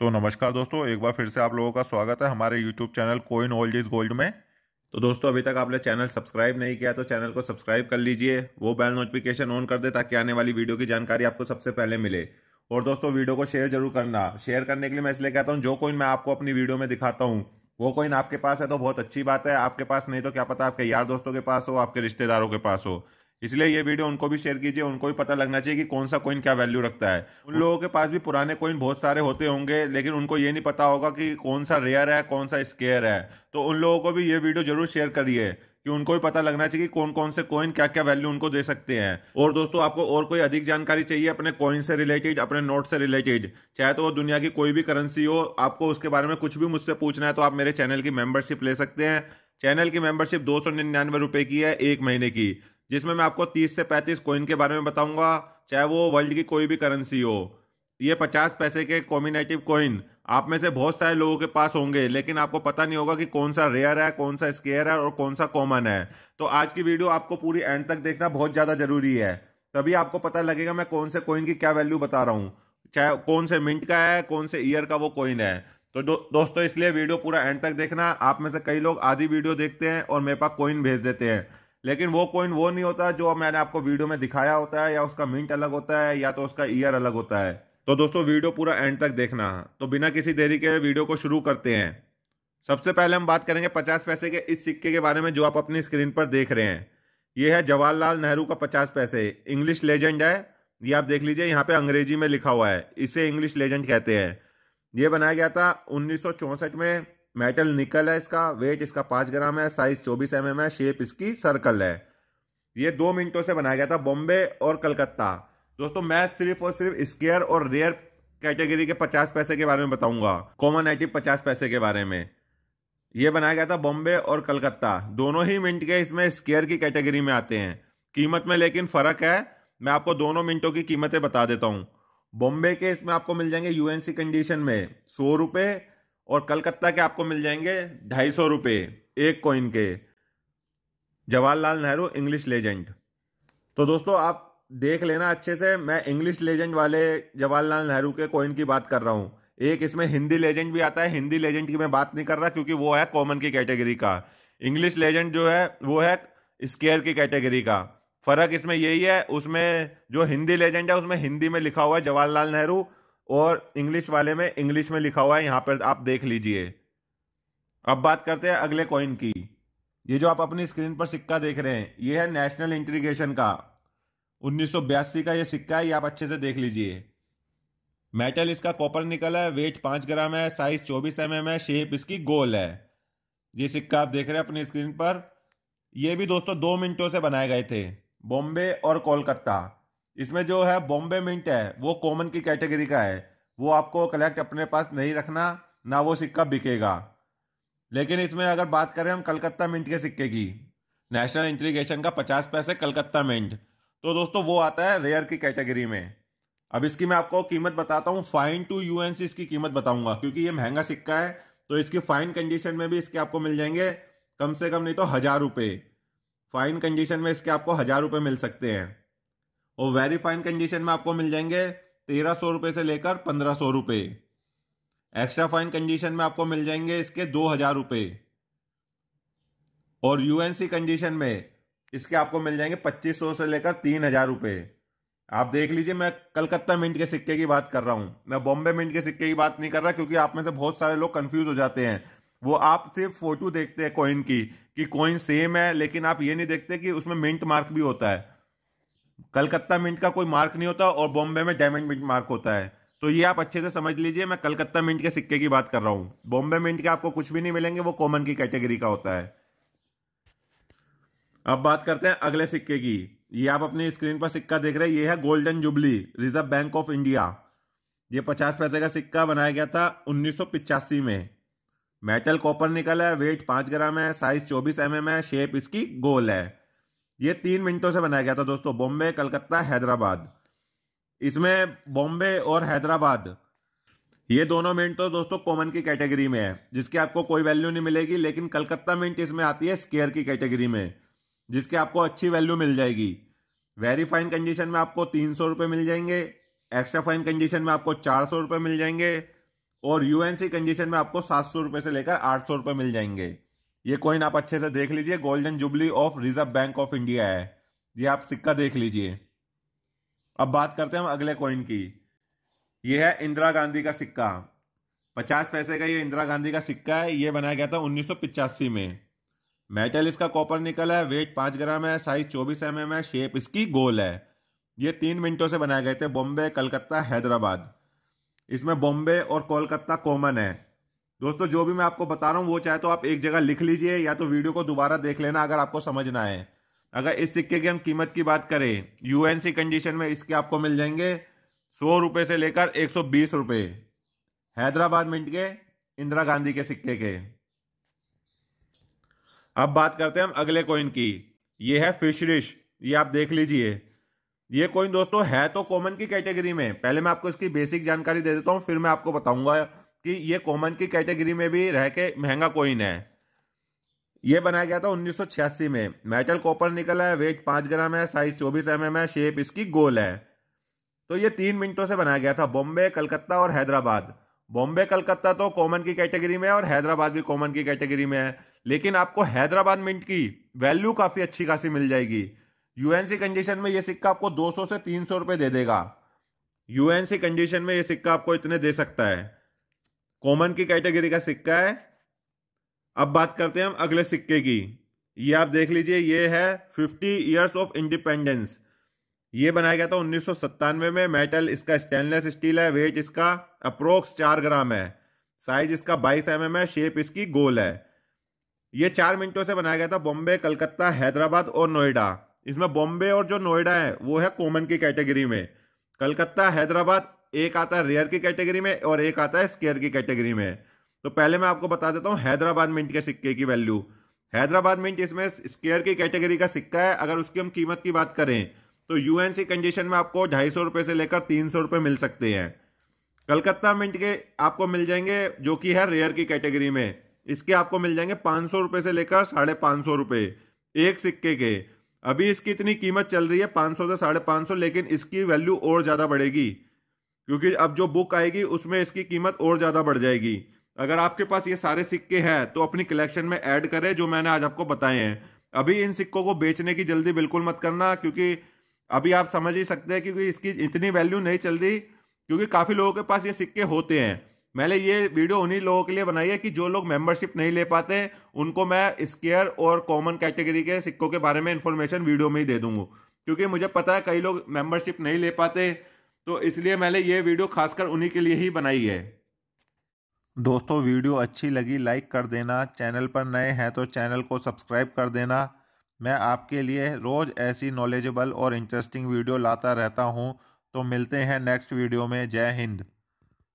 तो नमस्कार दोस्तों एक बार फिर से आप लोगों का स्वागत है हमारे YouTube channel coin old is gold में तो दोस्तों अभी तक आपने चैनल सब्सक्राइब नहीं किया तो चैनल को सब्सक्राइब कर लीजिए वो बेल नोटिफिकेशन ऑन कर दे ताकि आने वाली वीडियो की जानकारी आपको सबसे पहले मिले और दोस्तों वीडियो को शेयर जरूर करना शेयर करने के लिए मैं इसलिए कहता हूँ जो कोइन मैं आपको अपनी वीडियो में दिखाता हूँ वो कोइन आपके पास है तो बहुत अच्छी बात है आपके पास नहीं तो क्या पता आपके यार दोस्तों के पास हो आपके रिश्तेदारों के पास हो इसलिए ये वीडियो उनको भी शेयर कीजिए उनको भी पता लगना चाहिए कि कौन सा कॉइन क्या वैल्यू रखता है उन हाँ। लोगों के पास भी पुराने कॉइन बहुत सारे होते होंगे लेकिन उनको ये नहीं पता होगा कि कौन सा रेयर है कौन सा स्केयर है तो उन लोगों को भी ये वीडियो जरूर शेयर करिए कि उनको भी पता लगना चाहिए कि कौन कौन से कॉइन क्या क्या वैल्यू उनको दे सकते हैं और दोस्तों आपको और कोई अधिक जानकारी चाहिए अपने कॉइन से रिलेटेड अपने नोट से रिलेटेड चाहे तो वो दुनिया की कोई भी करेंसी हो आपको उसके बारे में कुछ भी मुझसे पूछना है तो आप मेरे चैनल की मेंबरशिप ले सकते हैं चैनल की मेंबरशिप दो सौ निन्यानवे रुपए की है एक महीने की जिसमें मैं आपको 30 से 35 कॉइन के बारे में बताऊंगा चाहे वो वर्ल्ड की कोई भी करेंसी हो ये 50 पैसे के कॉम्बिनेटिव कॉइन आप में से बहुत सारे लोगों के पास होंगे लेकिन आपको पता नहीं होगा कि कौन सा रेयर है कौन सा स्केयर है और कौन सा कॉमन है तो आज की वीडियो आपको पूरी एंड तक देखना बहुत ज़्यादा जरूरी है तभी आपको पता लगेगा मैं कौन से कॉइन की क्या वैल्यू बता रहा हूँ चाहे कौन से मिनट का है कौन से ईयर का वो कॉइन है तो दो, दोस्तों इसलिए वीडियो पूरा एंड तक देखना आप में से कई लोग आधी वीडियो देखते हैं और मेरे पास कॉइन भेज देते हैं लेकिन वो कॉइन वो नहीं होता जो मैंने आपको वीडियो में दिखाया होता है या उसका मिंट अलग होता है या तो उसका ईयर अलग होता है तो दोस्तों वीडियो पूरा एंड तक देखना तो बिना किसी देरी के वीडियो को शुरू करते हैं सबसे पहले हम बात करेंगे पचास पैसे के इस सिक्के के बारे में जो आप अपनी स्क्रीन पर देख रहे हैं यह है जवाहरलाल नेहरू का पचास पैसे इंग्लिश लेजेंड है ये आप देख लीजिए यहाँ पे अंग्रेजी में लिखा हुआ है इसे इंग्लिश लेजेंड कहते हैं ये बनाया गया था उन्नीस में मेटल निकल है इसका वेट इसका पाँच ग्राम है साइज चौबीस एम है शेप इसकी सर्कल है ये दो मिनटों से बनाया गया था बॉम्बे और कलकत्ता दोस्तों मैं सिर्फ और सिर्फ स्केयर और रेयर कैटेगरी के पचास पैसे के बारे में बताऊंगा कॉमन आइटम पचास पैसे के बारे में ये बनाया गया था बॉम्बे और कलकत्ता दोनों ही मिनट के इसमें स्केयर की कैटेगरी में आते हैं कीमत में लेकिन फ़र्क है मैं आपको दोनों मिनटों की कीमतें बता देता हूं बॉम्बे के इसमें आपको मिल जाएंगे यूएनसी कंडीशन में सौ रुपये और कलकत्ता के आपको मिल जाएंगे ढाई सौ रुपये एक कॉइन के जवाहरलाल नेहरू इंग्लिश लेजेंड तो दोस्तों आप देख लेना अच्छे से मैं इंग्लिश लेजेंड वाले जवाहरलाल नेहरू के कॉइन की बात कर रहा हूँ एक इसमें हिंदी लेजेंड भी आता है हिंदी लेजेंड की मैं बात नहीं कर रहा क्योंकि वो है कॉमन की कैटेगरी का इंग्लिश लेजेंड जो है वो है स्केयर की कैटेगरी का फर्क इसमें यही है उसमें जो हिंदी लेजेंड है उसमें हिंदी में लिखा हुआ है जवाहरलाल नेहरू और इंग्लिश वाले में इंग्लिश में लिखा हुआ है यहां पर आप देख लीजिए अब बात करते हैं अगले कॉइन की ये जो आप अपनी स्क्रीन पर सिक्का देख रहे हैं ये है नेशनल इंटीग्रेशन का उन्नीस का ये सिक्का है ये आप अच्छे से देख लीजिए मेटल इसका कॉपर निकल है वेट पाँच ग्राम है साइज चौबीस एम एम है शेप इसकी गोल है ये सिक्का आप देख रहे हैं अपनी स्क्रीन पर ये भी दोस्तों दो मिनटों से बनाए गए थे बॉम्बे और कोलकाता इसमें जो है बॉम्बे मिंट है वो कॉमन की कैटेगरी का है वो आपको कलेक्ट अपने पास नहीं रखना ना वो सिक्का बिकेगा लेकिन इसमें अगर बात करें हम कलकत्ता मिंट के सिक्के की नेशनल इंट्रीगेशन का पचास पैसे कलकत्ता मिंट तो दोस्तों वो आता है रेयर की कैटेगरी में अब इसकी मैं आपको कीमत बताता हूँ फाइन टू यू इसकी कीमत बताऊंगा क्योंकि ये महंगा सिक्का है तो इसकी फाइन कंडीशन में भी इसके आपको मिल जाएंगे कम से कम नहीं तो हजार रुपये फाइन कंडीशन में इसके आपको हजार रुपये मिल सकते हैं और वेरी फाइन कंडीशन में आपको मिल जाएंगे तेरह सौ रुपये से लेकर पंद्रह सौ रुपये एक्स्ट्रा फाइन कंडीशन में आपको मिल जाएंगे इसके दो हजार रुपये और यूएनसी कंडीशन में इसके आपको मिल जाएंगे पच्चीस सौ से लेकर तीन हजार रुपये आप देख लीजिए मैं कलकत्ता मिंट के सिक्के की बात कर रहा हूँ मैं बॉम्बे मिंट के सिक्के की बात नहीं कर रहा क्योंकि आप में से बहुत सारे लोग कन्फ्यूज हो जाते हैं वो आप सिर्फ फोटो देखते हैं कॉइन की कि कॉइन सेम है लेकिन आप ये नहीं देखते कि उसमें मिंट मार्क भी होता है कलकत्ता मिंट का कोई मार्क नहीं होता और बॉम्बे में डायमंड मिंट मार्क होता है तो ये आप अच्छे से समझ लीजिए मैं कलकत्ता मिंट के सिक्के की बात कर रहा हूँ बॉम्बे मिंट के आपको कुछ भी नहीं मिलेंगे वो कॉमन की कैटेगरी का होता है अब बात करते हैं अगले सिक्के की ये आप अपनी स्क्रीन पर सिक्का देख रहे हैं ये है golden jubilee Reserve Bank of India ये पचास पैसे का सिक्का बनाया गया था उन्नीस में मेटल कॉपर निकल है वेट पाँच ग्राम है साइज चौबीस एम है शेप इसकी गोल है ये तीन मिनटों से बनाया गया था दोस्तों बॉम्बे कलकत्ता हैदराबाद इसमें बॉम्बे और हैदराबाद ये दोनों मिनट तो दोस्तों कॉमन की कैटेगरी में है जिसकी आपको कोई वैल्यू नहीं मिलेगी लेकिन कलकत्ता मिनट इसमें आती है स्केयर की कैटेगरी में जिसके आपको अच्छी वैल्यू मिल जाएगी वेरी फाइन कंडीशन में आपको तीन सौ रुपये मिल जाएंगे एक्स्ट्रा फाइन कंडीशन में आपको चार सौ रुपये मिल जाएंगे और यूएनसी कंडीशन में आपको सात सौ रुपये से लेकर आठ सौ रुपये मिल जाएंगे ये कॉइन आप अच्छे से देख लीजिए golden jubilee of Reserve Bank of India है ये आप सिक्का देख लीजिए अब बात करते हैं हम अगले कॉइन की ये है इंदिरा गांधी का सिक्का पचास पैसे का ये इंदिरा गांधी का सिक्का है ये बनाया गया था उन्नीस में मेटल इसका कॉपर निकल है वेट पाँच ग्राम है साइज चौबीस एम mm एम है शेप इसकी गोल है ये तीन मिनटों से बनाए गए थे बॉम्बे कलकत्ता हैदराबाद इसमें बॉम्बे और कोलकाता कॉमन है दोस्तों जो भी मैं आपको बता रहा हूँ वो चाहे तो आप एक जगह लिख लीजिए या तो वीडियो को दोबारा देख लेना अगर आपको समझना है अगर इस सिक्के की हम कीमत की बात करें यूएनसी कंडीशन में इसके आपको मिल जाएंगे सौ रुपये से लेकर एक सौ बीस रुपये हैदराबाद मिंट के इंदिरा गांधी के सिक्के के अब बात करते हैं हम अगले कोइन की ये है फिशरिश ये आप देख लीजिए ये कोइन दोस्तों है तो कॉमन की कैटेगरी में पहले मैं आपको इसकी बेसिक जानकारी दे देता हूँ फिर मैं आपको बताऊंगा कि ये कॉमन की कैटेगरी में भी रह के महंगा कोइन है ये बनाया गया था 1986 में मेटल कॉपर निकल है वेट पाँच ग्राम है साइज 24 एम है शेप इसकी गोल है तो ये तीन मिनटों से बनाया गया था बॉम्बे कलकत्ता और हैदराबाद बॉम्बे कलकत्ता तो कॉमन की कैटेगरी में है और हैदराबाद भी कॉमन की कैटेगरी में है लेकिन आपको हैदराबाद मिंट की वैल्यू काफ़ी अच्छी खासी मिल जाएगी यूएनसी कंडीशन में ये सिक्का आपको 200 से 300 रुपए दे देगा यूएनसी कंडीशन में ये सिक्का आपको इतने दे सकता है कॉमन की कैटेगरी का सिक्का है अब बात करते हैं हम अगले सिक्के की ये आप देख लीजिए ये है फिफ्टी ईयर्स ऑफ इंडिपेंडेंस ये बनाया गया था उन्नीस में मेटल इसका स्टेनलेस स्टील है वेट इसका अप्रोक्स चार ग्राम है साइज इसका बाईस एम mm है शेप इसकी गोल है ये चार मिनटों से बनाया गया था बॉम्बे कलकत्ता हैदराबाद और नोएडा इसमें बॉम्बे और जो नोएडा है वो है कॉमन की कैटेगरी में कलकत्ता हैदराबाद एक आता है रेयर की कैटेगरी में और एक आता है स्केयर की कैटेगरी में तो पहले मैं आपको बता देता हूँ हैदराबाद मिंट के सिक्के की वैल्यू हैदराबाद मिंट इसमें स्केयर की कैटेगरी का सिक्का है अगर उसकी हम कीमत की बात करें तो यू कंडीशन में आपको ढाई सौ से लेकर तीन सौ मिल सकते हैं कलकत्ता मिंट के आपको मिल जाएंगे जो कि है रेयर की कैटेगरी में इसके आपको मिल जाएंगे पाँच सौ से लेकर साढ़े पाँच सौ एक सिक्के के अभी इसकी इतनी कीमत चल रही है पाँच सौ से साढ़े पाँच सौ लेकिन इसकी वैल्यू और ज़्यादा बढ़ेगी क्योंकि अब जो बुक आएगी उसमें इसकी कीमत और ज़्यादा बढ़ जाएगी अगर आपके पास ये सारे सिक्के हैं तो अपनी कलेक्शन में ऐड करें जो मैंने आज आपको बताए हैं अभी इन सिक्कों को बेचने की जल्दी बिल्कुल मत करना क्योंकि अभी आप समझ ही सकते हैं क्योंकि इसकी इतनी वैल्यू नहीं चल रही क्योंकि काफ़ी लोगों के पास ये सिक्के होते हैं मैंने ये वीडियो उन्हीं लोगों के लिए बनाई है कि जो लोग मेंबरशिप नहीं ले पाते उनको मैं स्केयर और कॉमन कैटेगरी के सिक्कों के बारे में इन्फॉर्मेशन वीडियो में ही दे दूँगा क्योंकि मुझे पता है कई लोग मेंबरशिप नहीं ले पाते तो इसलिए मैंने ये वीडियो खासकर उन्हीं के लिए ही बनाई है दोस्तों वीडियो अच्छी लगी लाइक कर देना चैनल पर नए हैं तो चैनल को सब्सक्राइब कर देना मैं आपके लिए रोज़ ऐसी नॉलेजेबल और इंटरेस्टिंग वीडियो लाता रहता हूँ तो मिलते हैं नेक्स्ट वीडियो में जय हिंद